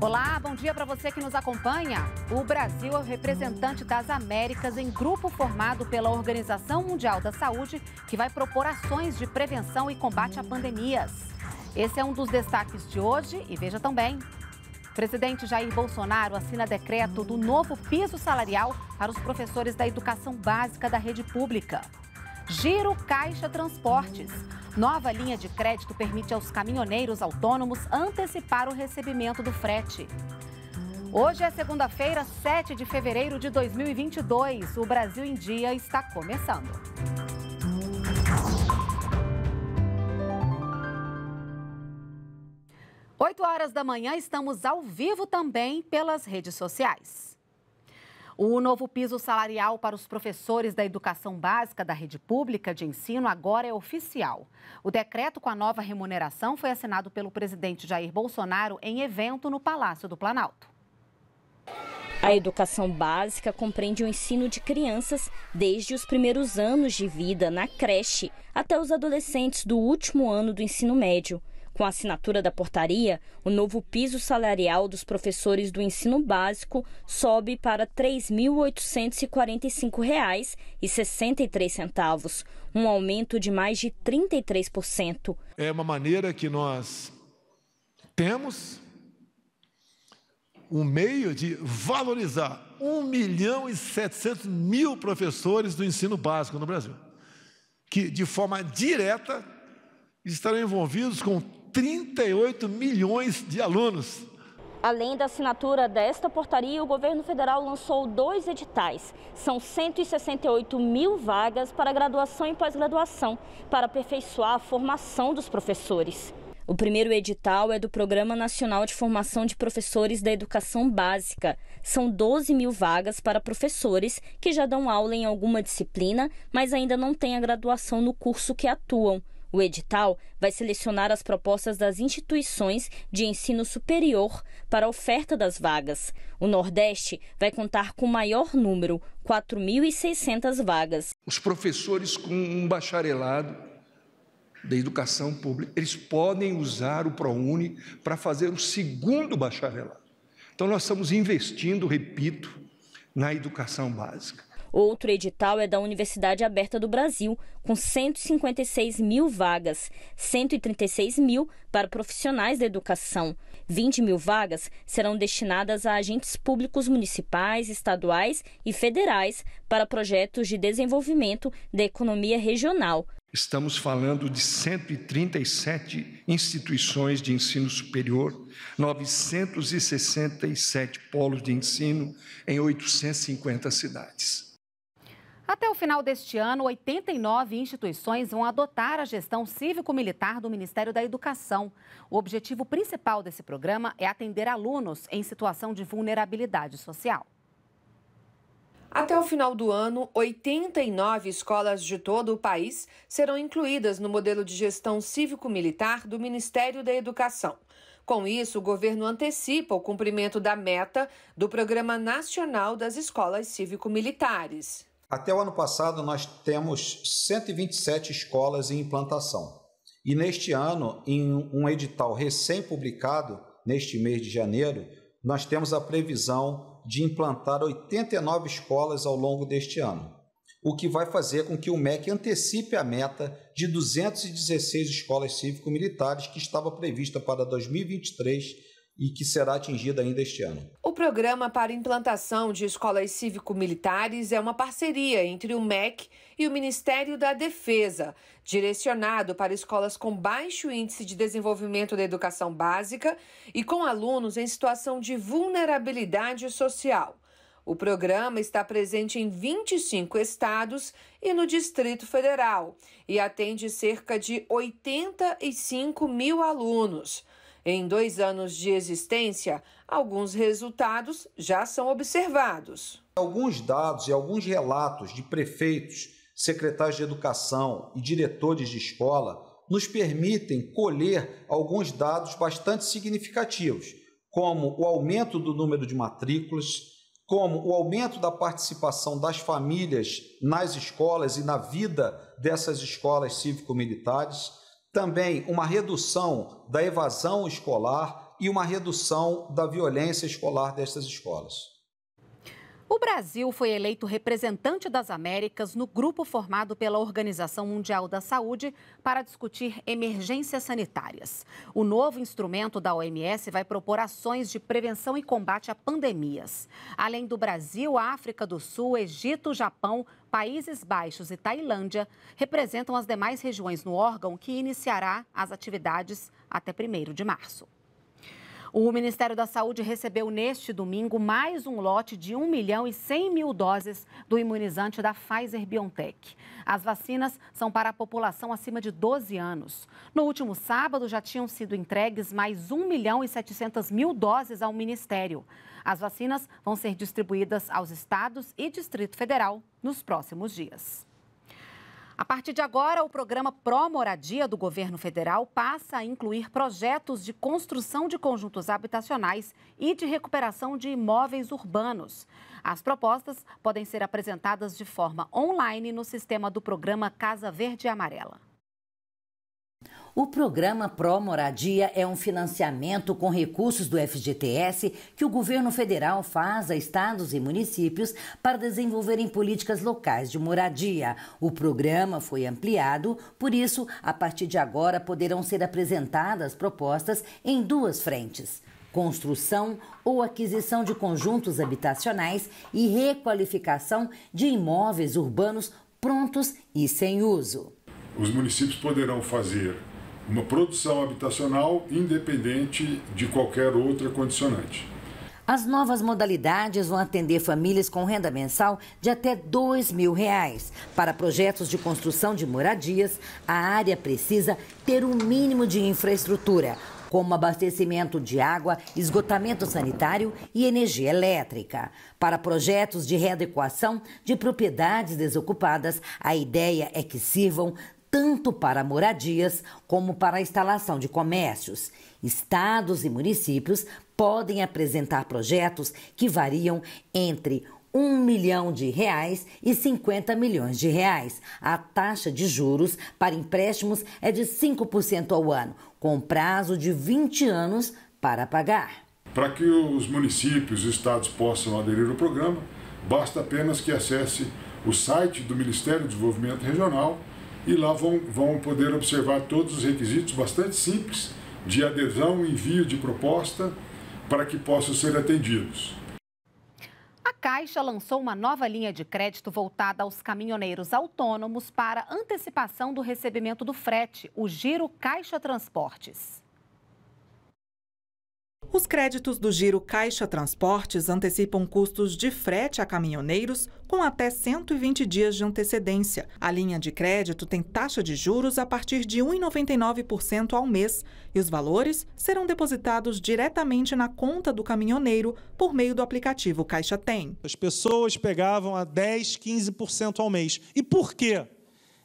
Olá, bom dia para você que nos acompanha. O Brasil é o representante das Américas em grupo formado pela Organização Mundial da Saúde, que vai propor ações de prevenção e combate a pandemias. Esse é um dos destaques de hoje e veja também. Presidente Jair Bolsonaro assina decreto do novo piso salarial para os professores da educação básica da rede pública. Giro Caixa Transportes. Nova linha de crédito permite aos caminhoneiros autônomos antecipar o recebimento do frete. Hoje é segunda-feira, 7 de fevereiro de 2022. O Brasil em Dia está começando. Oito horas da manhã, estamos ao vivo também pelas redes sociais. O novo piso salarial para os professores da educação básica da rede pública de ensino agora é oficial. O decreto com a nova remuneração foi assinado pelo presidente Jair Bolsonaro em evento no Palácio do Planalto. A educação básica compreende o ensino de crianças desde os primeiros anos de vida na creche até os adolescentes do último ano do ensino médio. Com a assinatura da portaria, o novo piso salarial dos professores do ensino básico sobe para R$ 3.845,63, um aumento de mais de 33%. É uma maneira que nós temos um meio de valorizar 1 milhão e 700 mil professores do ensino básico no Brasil, que de forma direta estarão envolvidos com 38 milhões de alunos. Além da assinatura desta portaria, o governo federal lançou dois editais. São 168 mil vagas para graduação e pós-graduação, para aperfeiçoar a formação dos professores. O primeiro edital é do Programa Nacional de Formação de Professores da Educação Básica. São 12 mil vagas para professores que já dão aula em alguma disciplina, mas ainda não têm a graduação no curso que atuam. O edital vai selecionar as propostas das instituições de ensino superior para a oferta das vagas. O Nordeste vai contar com o maior número, 4.600 vagas. Os professores com um bacharelado da educação pública, eles podem usar o ProUni para fazer o segundo bacharelado. Então nós estamos investindo, repito, na educação básica. Outro edital é da Universidade Aberta do Brasil, com 156 mil vagas, 136 mil para profissionais da educação. 20 mil vagas serão destinadas a agentes públicos municipais, estaduais e federais para projetos de desenvolvimento da economia regional. Estamos falando de 137 instituições de ensino superior, 967 polos de ensino em 850 cidades. Até o final deste ano, 89 instituições vão adotar a gestão cívico-militar do Ministério da Educação. O objetivo principal desse programa é atender alunos em situação de vulnerabilidade social. Até o final do ano, 89 escolas de todo o país serão incluídas no modelo de gestão cívico-militar do Ministério da Educação. Com isso, o governo antecipa o cumprimento da meta do Programa Nacional das Escolas Cívico-Militares. Até o ano passado, nós temos 127 escolas em implantação. E neste ano, em um edital recém-publicado, neste mês de janeiro, nós temos a previsão de implantar 89 escolas ao longo deste ano, o que vai fazer com que o MEC antecipe a meta de 216 escolas cívico-militares que estava prevista para 2023 e que será atingida ainda este ano. O programa para implantação de escolas cívico-militares é uma parceria entre o MEC e o Ministério da Defesa, direcionado para escolas com baixo índice de desenvolvimento da educação básica e com alunos em situação de vulnerabilidade social. O programa está presente em 25 estados e no Distrito Federal e atende cerca de 85 mil alunos. Em dois anos de existência, alguns resultados já são observados. Alguns dados e alguns relatos de prefeitos, secretários de educação e diretores de escola nos permitem colher alguns dados bastante significativos, como o aumento do número de matrículas, como o aumento da participação das famílias nas escolas e na vida dessas escolas cívico-militares também uma redução da evasão escolar e uma redução da violência escolar destas escolas. O Brasil foi eleito representante das Américas no grupo formado pela Organização Mundial da Saúde para discutir emergências sanitárias. O novo instrumento da OMS vai propor ações de prevenção e combate a pandemias. Além do Brasil, África do Sul, Egito, Japão, Países Baixos e Tailândia representam as demais regiões no órgão que iniciará as atividades até 1 de março. O Ministério da Saúde recebeu neste domingo mais um lote de 1 milhão e 100 mil doses do imunizante da Pfizer-BioNTech. As vacinas são para a população acima de 12 anos. No último sábado, já tinham sido entregues mais 1 milhão e 700 mil doses ao Ministério. As vacinas vão ser distribuídas aos estados e Distrito Federal nos próximos dias. A partir de agora, o programa Pró Moradia do governo federal passa a incluir projetos de construção de conjuntos habitacionais e de recuperação de imóveis urbanos. As propostas podem ser apresentadas de forma online no sistema do programa Casa Verde e Amarela. O programa Pro Moradia é um financiamento com recursos do FGTS que o governo federal faz a estados e municípios para desenvolverem políticas locais de moradia. O programa foi ampliado, por isso, a partir de agora poderão ser apresentadas propostas em duas frentes construção ou aquisição de conjuntos habitacionais e requalificação de imóveis urbanos prontos e sem uso. Os municípios poderão fazer uma produção habitacional independente de qualquer outra condicionante. As novas modalidades vão atender famílias com renda mensal de até R$ 2 mil. Reais. Para projetos de construção de moradias, a área precisa ter o um mínimo de infraestrutura, como abastecimento de água, esgotamento sanitário e energia elétrica. Para projetos de readequação de propriedades desocupadas, a ideia é que sirvam tanto para moradias como para a instalação de comércios. Estados e municípios podem apresentar projetos que variam entre 1 milhão de reais e 50 milhões de reais. A taxa de juros para empréstimos é de 5% ao ano, com prazo de 20 anos para pagar. Para que os municípios e estados possam aderir ao programa, basta apenas que acesse o site do Ministério do Desenvolvimento Regional e lá vão, vão poder observar todos os requisitos bastante simples de adesão, envio de proposta para que possam ser atendidos. A Caixa lançou uma nova linha de crédito voltada aos caminhoneiros autônomos para antecipação do recebimento do frete, o Giro Caixa Transportes. Os créditos do Giro Caixa Transportes antecipam custos de frete a caminhoneiros com até 120 dias de antecedência. A linha de crédito tem taxa de juros a partir de 1,99% ao mês e os valores serão depositados diretamente na conta do caminhoneiro por meio do aplicativo Caixa Tem. As pessoas pegavam a 10, 15% ao mês. E por quê?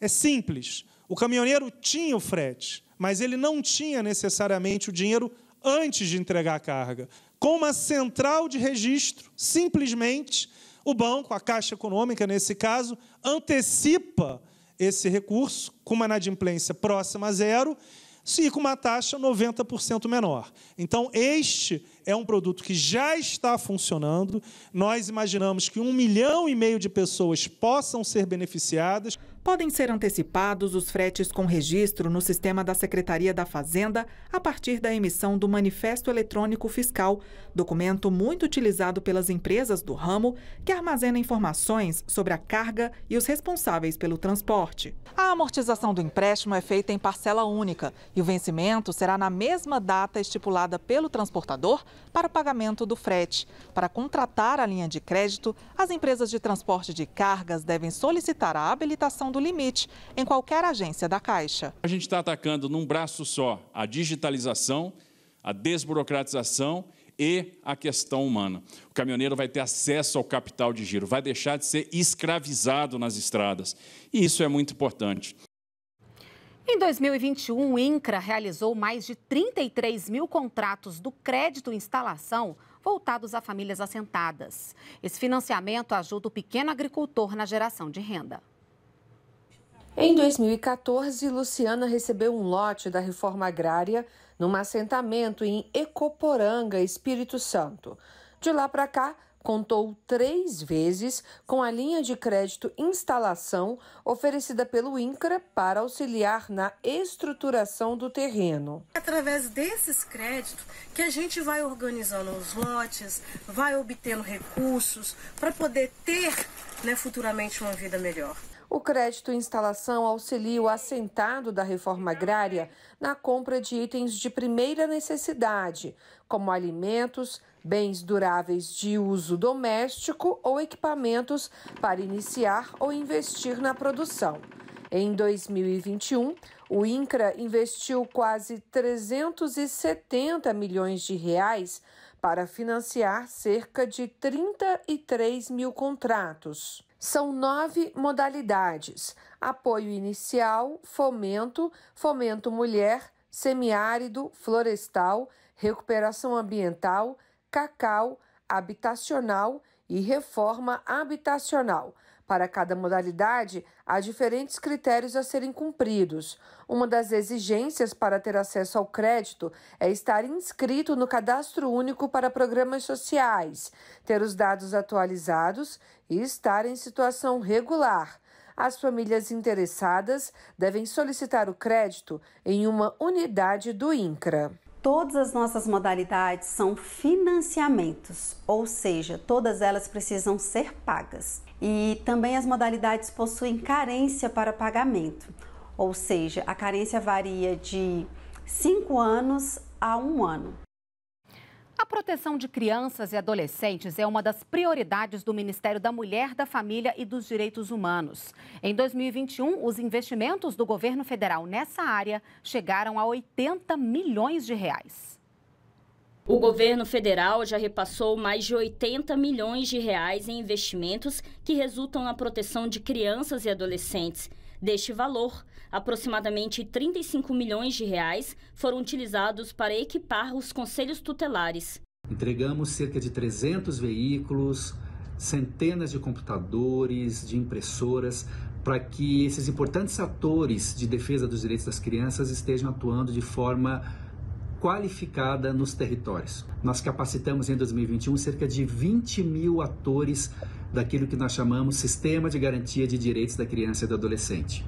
É simples. O caminhoneiro tinha o frete, mas ele não tinha necessariamente o dinheiro antes de entregar a carga. Com uma central de registro, simplesmente, o banco, a Caixa Econômica, nesse caso, antecipa esse recurso com uma inadimplência próxima a zero e com uma taxa 90% menor. Então, este é um produto que já está funcionando. Nós imaginamos que um milhão e meio de pessoas possam ser beneficiadas. Podem ser antecipados os fretes com registro no sistema da Secretaria da Fazenda a partir da emissão do Manifesto Eletrônico Fiscal, documento muito utilizado pelas empresas do ramo que armazena informações sobre a carga e os responsáveis pelo transporte. A amortização do empréstimo é feita em parcela única e o vencimento será na mesma data estipulada pelo transportador para o pagamento do frete. Para contratar a linha de crédito, as empresas de transporte de cargas devem solicitar a habilitação do limite em qualquer agência da Caixa. A gente está atacando num braço só a digitalização, a desburocratização e a questão humana. O caminhoneiro vai ter acesso ao capital de giro, vai deixar de ser escravizado nas estradas. E isso é muito importante. Em 2021, o INCRA realizou mais de 33 mil contratos do crédito instalação voltados a famílias assentadas. Esse financiamento ajuda o pequeno agricultor na geração de renda. Em 2014, Luciana recebeu um lote da reforma agrária num assentamento em Ecoporanga, Espírito Santo. De lá para cá, contou três vezes com a linha de crédito instalação oferecida pelo INCRA para auxiliar na estruturação do terreno. Através desses créditos que a gente vai organizando os lotes, vai obtendo recursos para poder ter né, futuramente uma vida melhor. O crédito instalação auxilia o assentado da reforma agrária na compra de itens de primeira necessidade, como alimentos, bens duráveis de uso doméstico ou equipamentos para iniciar ou investir na produção. Em 2021, o INCRA investiu quase 370 milhões de reais para financiar cerca de 33 mil contratos. São nove modalidades: apoio inicial, fomento, fomento mulher, semiárido, florestal, recuperação ambiental, cacau, habitacional e reforma habitacional. Para cada modalidade, há diferentes critérios a serem cumpridos. Uma das exigências para ter acesso ao crédito é estar inscrito no Cadastro Único para Programas Sociais, ter os dados atualizados e estar em situação regular. As famílias interessadas devem solicitar o crédito em uma unidade do INCRA todas as nossas modalidades são financiamentos, ou seja, todas elas precisam ser pagas. E também as modalidades possuem carência para pagamento, ou seja, a carência varia de 5 anos a 1 um ano. A proteção de crianças e adolescentes é uma das prioridades do Ministério da Mulher, da Família e dos Direitos Humanos. Em 2021, os investimentos do governo federal nessa área chegaram a 80 milhões de reais. O governo federal já repassou mais de 80 milhões de reais em investimentos que resultam na proteção de crianças e adolescentes. Deste valor, aproximadamente 35 milhões de reais foram utilizados para equipar os conselhos tutelares. Entregamos cerca de 300 veículos, centenas de computadores, de impressoras, para que esses importantes atores de defesa dos direitos das crianças estejam atuando de forma qualificada nos territórios. Nós capacitamos em 2021 cerca de 20 mil atores daquilo que nós chamamos Sistema de Garantia de Direitos da Criança e do Adolescente.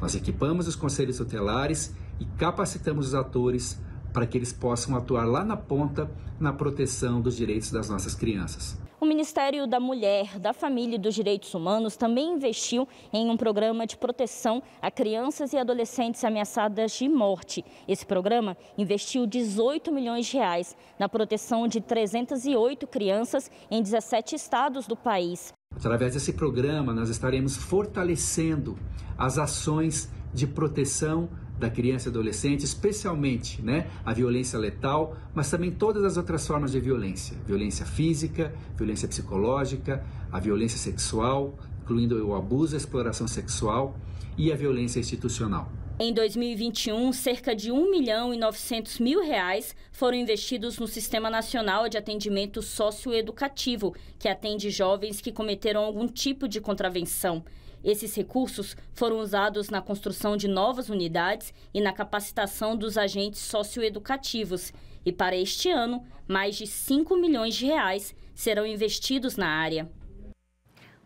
Nós equipamos os conselhos tutelares e capacitamos os atores para que eles possam atuar lá na ponta na proteção dos direitos das nossas crianças. O Ministério da Mulher, da Família e dos Direitos Humanos também investiu em um programa de proteção a crianças e adolescentes ameaçadas de morte. Esse programa investiu 18 milhões de reais na proteção de 308 crianças em 17 estados do país. Através desse programa, nós estaremos fortalecendo as ações de proteção da criança e adolescente, especialmente né, a violência letal, mas também todas as outras formas de violência: violência física, violência psicológica, a violência sexual, incluindo o abuso, a exploração sexual e a violência institucional. Em 2021, cerca de 1 milhão e 900 mil reais foram investidos no Sistema Nacional de Atendimento Socioeducativo, que atende jovens que cometeram algum tipo de contravenção. Esses recursos foram usados na construção de novas unidades e na capacitação dos agentes socioeducativos. E para este ano, mais de 5 milhões de reais serão investidos na área.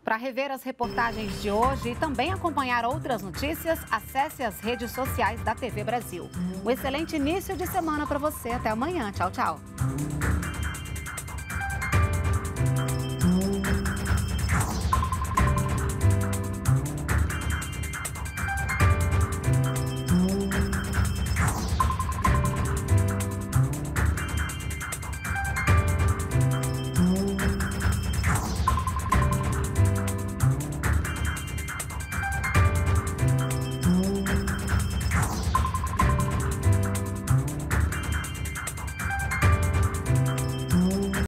Para rever as reportagens de hoje e também acompanhar outras notícias, acesse as redes sociais da TV Brasil. Um excelente início de semana para você. Até amanhã. Tchau, tchau.